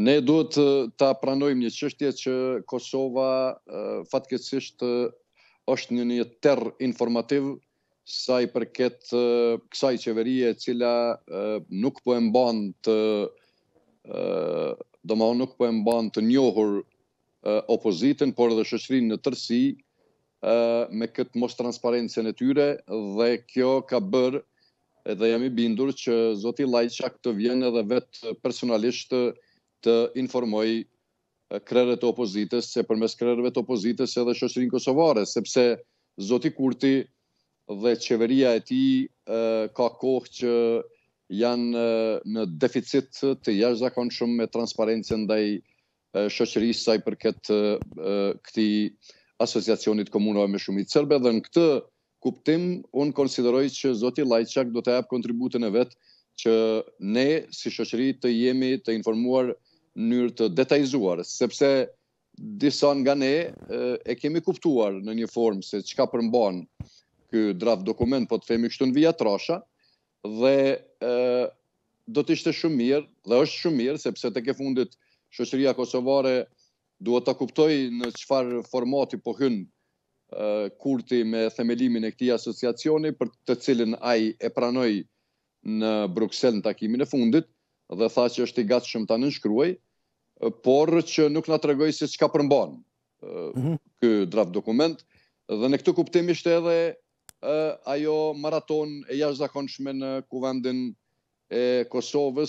Ne duhet ta pranojmë një çështje që Kosova fatkesisht është një një terr informativ sa i përket kësaj qeverie e cila nuk po e mban të do më nuk po e mban të njohur opozitin, por edhe shëshrin në tërsi me këtë mos transparencen e tyre dhe kjo ka bërë edhe jam i bindur që Zoti Lajqa këtë vjen edhe vetë personalisht të informoj krerët të opozitës, se përmes krerëve të opozitës edhe shoshirin Kosovare, sepse Zoti Kurti dhe qeveria e ti ka kohë që janë në deficit të jashtë shumë me transparencen dhe i shoqërisë saj për këtë këti asociacionit komunove me shumit sërbe dhe në këtë kuptim unë konsideroj që Zoti Lajçak do të japë kontributin e vetë që ne si shoqëri të jemi të informuar njërë të detajzuar, sepse disa nga ne e kemi kuptuar në një formë se qka përmban këtë draft dokument, po të femi kështu në vijat rasha, dhe do të ishte shumë mirë, dhe është shumë mirë, sepse të ke fundit Shqoqëria Kosovare duhet të kuptoj në qëfar formati po hynë kurti me themelimin e këti asociacioni, për të cilin aj e pranoj në Bruxelles në takimin e fundit, dhe tha që është i gatë shumë të nënshkruaj, por që nuk nga të regoj si qka përmbanë mhm. kë draft dokument, dhe në këtë kuptim ishte edhe ajo maraton e jashtë zakonshme në kuvendin e Kosovës,